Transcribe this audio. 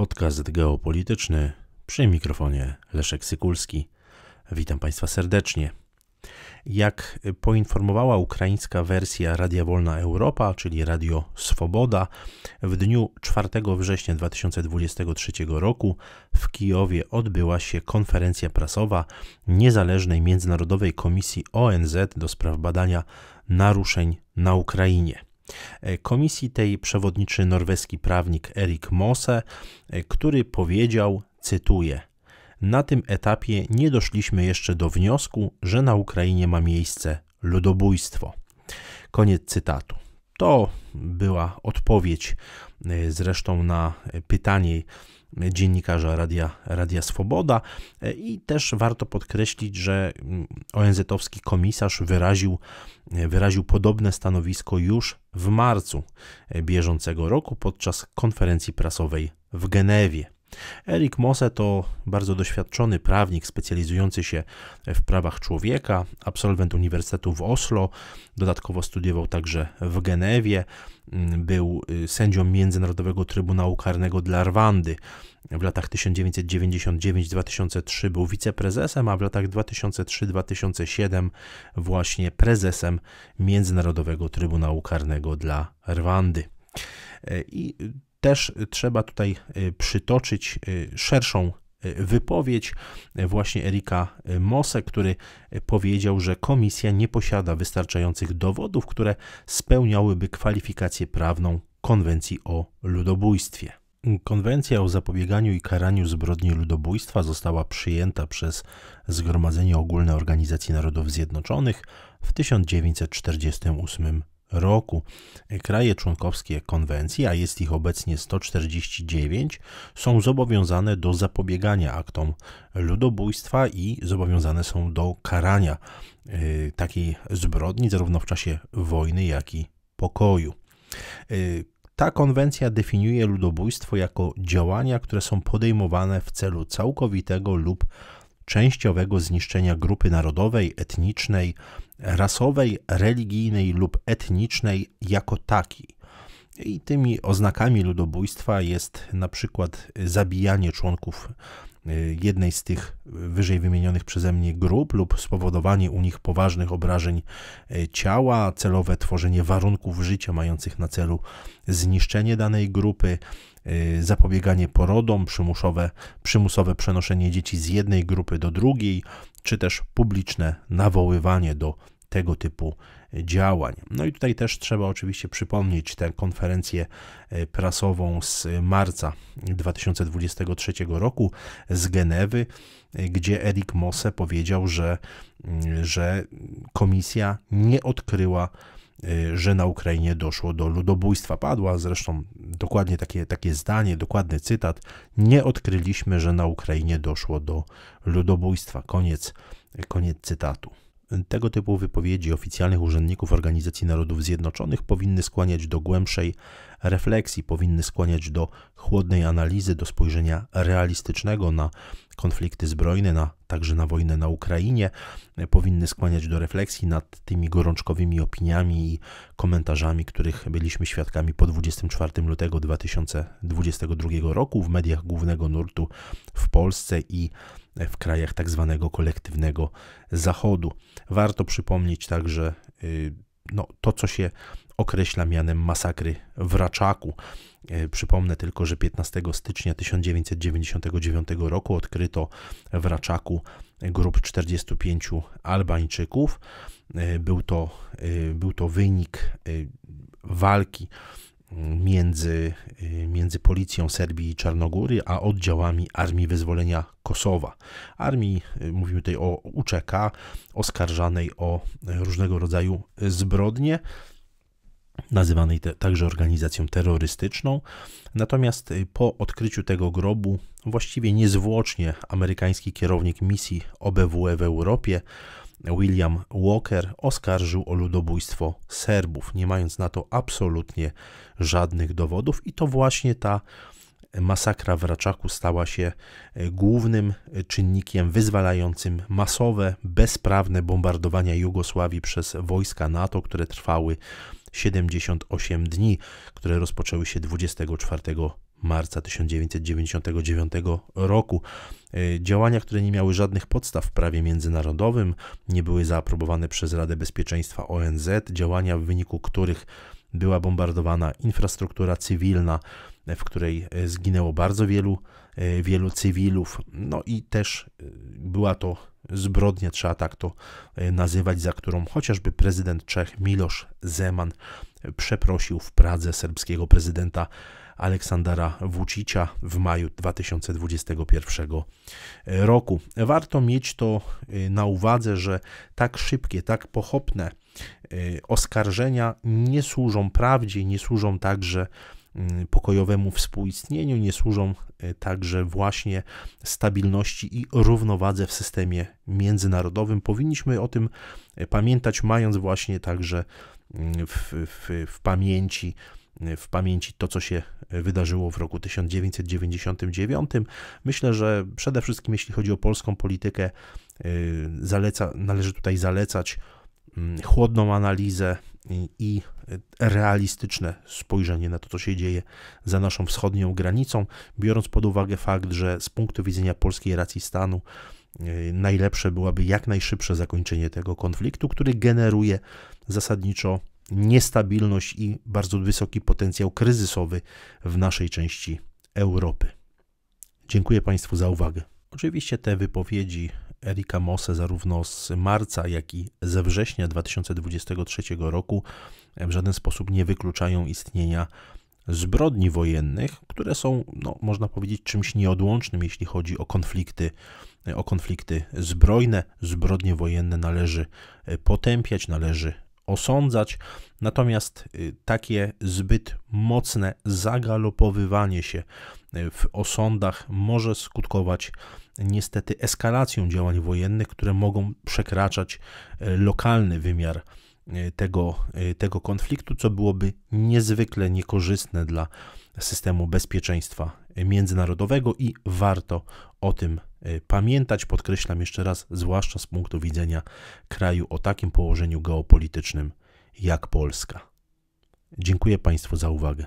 Podcast geopolityczny przy mikrofonie Leszek Sykulski. Witam Państwa serdecznie. Jak poinformowała ukraińska wersja Radia Wolna Europa, czyli Radio Swoboda, w dniu 4 września 2023 roku w Kijowie odbyła się konferencja prasowa Niezależnej Międzynarodowej Komisji ONZ do spraw badania naruszeń na Ukrainie. E, komisji tej przewodniczy norweski prawnik Erik Mose, e, który powiedział, cytuję, na tym etapie nie doszliśmy jeszcze do wniosku, że na Ukrainie ma miejsce ludobójstwo. Koniec cytatu. To była odpowiedź e, zresztą na pytanie dziennikarza Radia, Radia Swoboda e, i też warto podkreślić, że mm, ONZ-owski komisarz wyraził, e, wyraził podobne stanowisko już w marcu bieżącego roku podczas konferencji prasowej w Genewie. Erik Mosse to bardzo doświadczony prawnik specjalizujący się w prawach człowieka, absolwent Uniwersytetu w Oslo, dodatkowo studiował także w Genewie, mm, był y, sędzią Międzynarodowego Trybunału Karnego dla Rwandy. W latach 1999-2003 był wiceprezesem, a w latach 2003-2007 właśnie prezesem Międzynarodowego Trybunału Karnego dla Rwandy. E, I y, też trzeba tutaj y, przytoczyć y, szerszą y, wypowiedź właśnie Erika Mose, który powiedział, że komisja nie posiada wystarczających dowodów, które spełniałyby kwalifikację prawną konwencji o ludobójstwie. Konwencja o zapobieganiu i karaniu zbrodni ludobójstwa została przyjęta przez Zgromadzenie Ogólne Organizacji Narodów Zjednoczonych w 1948 roku. Kraje członkowskie konwencji, a jest ich obecnie 149, są zobowiązane do zapobiegania aktom ludobójstwa i zobowiązane są do karania y, takiej zbrodni zarówno w czasie wojny, jak i pokoju. Y, ta konwencja definiuje ludobójstwo jako działania, które są podejmowane w celu całkowitego lub częściowego zniszczenia grupy narodowej, etnicznej, rasowej, religijnej lub etnicznej jako takiej. I tymi oznakami ludobójstwa jest na przykład zabijanie członków Y, jednej z tych wyżej wymienionych przeze mnie grup lub spowodowanie u nich poważnych obrażeń y, ciała, celowe tworzenie warunków życia mających na celu zniszczenie danej grupy, y, zapobieganie porodom, przymusowe, przymusowe przenoszenie dzieci z jednej grupy do drugiej, czy też publiczne nawoływanie do tego typu działań. No i tutaj też trzeba oczywiście przypomnieć tę konferencję e, prasową z marca 2023 roku z Genewy, e, gdzie Erik Mosse powiedział, że, mm, że komisja nie odkryła e, że na Ukrainie doszło do ludobójstwa. Padła zresztą dokładnie takie, takie zdanie, dokładny cytat. Nie odkryliśmy, że na Ukrainie doszło do ludobójstwa. Koniec, koniec cytatu tego typu wypowiedzi oficjalnych urzędników Organizacji Narodów Zjednoczonych powinny skłaniać do głębszej refleksji, powinny skłaniać do chłodnej analizy, do spojrzenia realistycznego na konflikty zbrojne, na, także na wojnę na Ukrainie, e, powinny skłaniać do refleksji nad tymi gorączkowymi opiniami i komentarzami, których byliśmy świadkami po 24 lutego 2022 roku w mediach głównego nurtu w Polsce i w krajach tak zwanego kolektywnego Zachodu. Warto przypomnieć także y, no, to, co się określa mianem masakry w Raczaku. E, przypomnę tylko, że 15 stycznia 1999 roku odkryto w Raczaku grup 45 Albańczyków. E, był to, e, był to wynik walki mm, między, między policją Serbii i Czarnogóry, a oddziałami Armii Wyzwolenia Kosowa. Armii, mówimy tutaj o UCK, oskarżanej o różnego rodzaju zbrodnie nazywanej te, także organizacją terrorystyczną. Natomiast y, po odkryciu tego grobu, właściwie niezwłocznie, amerykański kierownik misji OBWE w Europie, William Walker, oskarżył o ludobójstwo Serbów, nie mając na to absolutnie żadnych dowodów, i to właśnie ta masakra w Raczaku stała się e, głównym e, czynnikiem wyzwalającym masowe, bezprawne bombardowania Jugosławii przez wojska NATO, które trwały 78 dni, które rozpoczęły się 24 marca 1999 roku. E, działania, które nie miały żadnych podstaw w prawie międzynarodowym, nie były zaaprobowane przez Radę Bezpieczeństwa ONZ, działania w wyniku których była bombardowana infrastruktura cywilna, e, w której e, zginęło bardzo wielu, wielu cywilów. No i też była to zbrodnia, trzeba tak to nazywać, za którą chociażby prezydent Czech Miloš Zeman przeprosił w Pradze serbskiego prezydenta Aleksandra Vucicia w maju 2021 roku. Warto mieć to y, na uwadze, że tak szybkie, tak pochopne y, oskarżenia nie służą prawdzie, nie służą także mm, pokojowemu współistnieniu, nie służą y, także właśnie stabilności i równowadze w systemie międzynarodowym. Powinniśmy o tym pamiętać, mając właśnie także mm, w, w, w pamięci w pamięci to, co się wydarzyło w roku 1999. Myślę, że przede wszystkim jeśli chodzi o polską politykę, y, zaleca, należy tutaj zalecać mm, chłodną analizę i realistyczne spojrzenie na to, co się dzieje za naszą wschodnią granicą, biorąc pod uwagę fakt, że z punktu widzenia polskiej racji stanu y, najlepsze byłaby jak najszybsze zakończenie tego konfliktu, który generuje zasadniczo niestabilność i bardzo wysoki potencjał kryzysowy w naszej części Europy. Dziękuję Państwu za uwagę. Oczywiście te wypowiedzi Erika Mose zarówno z marca, jak i ze września 2023 roku w żaden sposób nie wykluczają istnienia zbrodni wojennych, które są, no, można powiedzieć, czymś nieodłącznym, jeśli chodzi o konflikty, o konflikty zbrojne. Zbrodnie wojenne należy potępiać, należy osądzać, natomiast y, takie zbyt mocne zagalopowywanie się y, w osądach może skutkować y, niestety eskalacją działań wojennych, które mogą przekraczać lokalny wymiar tego, tego konfliktu, co byłoby niezwykle niekorzystne dla systemu bezpieczeństwa międzynarodowego i warto o tym Y, pamiętać, podkreślam jeszcze raz, zwłaszcza z punktu widzenia kraju o takim położeniu geopolitycznym jak Polska. Dziękuję Państwu za uwagę.